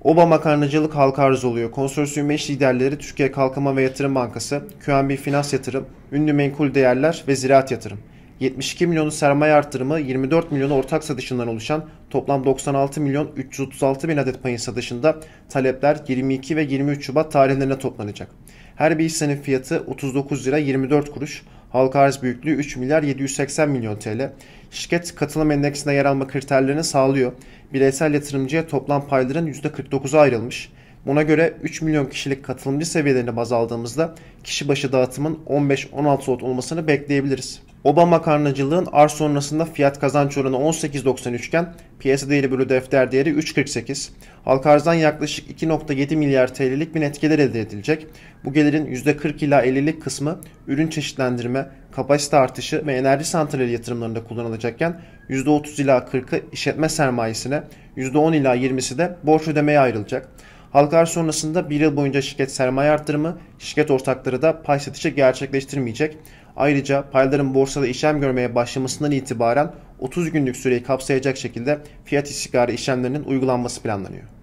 Obama makarnacılık halka arz oluyor. Konsorsiyum 5 liderleri Türkiye Kalkınma ve Yatırım Bankası, QNB Finans Yatırım, Ünlü Menkul Değerler ve Ziraat Yatırım. 72 milyonu sermaye artırımı 24 milyonu ortak satışından oluşan toplam 96 milyon 336 bin adet payın satışında talepler 22 ve 23 Şubat tarihlerine toplanacak. Her bir hissenin fiyatı 39 lira 24 kuruş, Halka arz büyüklüğü 3 milyar 780 milyon TL. Şirket katılım endeksinde yer alma kriterlerini sağlıyor. Bireysel yatırımcıya toplam payların %49'a ayrılmış. Buna göre 3 milyon kişilik katılımcı seviyelerini baz aldığımızda kişi başı dağıtımın 15-16 lot olmasını bekleyebiliriz. Obama karnacılığın arz sonrasında fiyat kazanç oranı 18.93 iken piyasa değeri bölü defter değeri 3.48. Halka arzdan yaklaşık 2.7 milyar TL'lik bir etkiler elde edilecek. Bu gelirin %40 ila 50'lik kısmı ürün çeşitlendirme, kapasite artışı ve enerji santrali yatırımlarında kullanılacakken %30 ila 40'ı işletme sermayesine, %10 ila 20'si de borç ödemeye ayrılacak. Halka sonrasında bir yıl boyunca şirket sermaye artırımı, şirket ortakları da pay satışı gerçekleştirmeyecek. Ayrıca payların borsada işlem görmeye başlamasından itibaren 30 günlük süreyi kapsayacak şekilde fiyat istikrarı işlemlerinin uygulanması planlanıyor.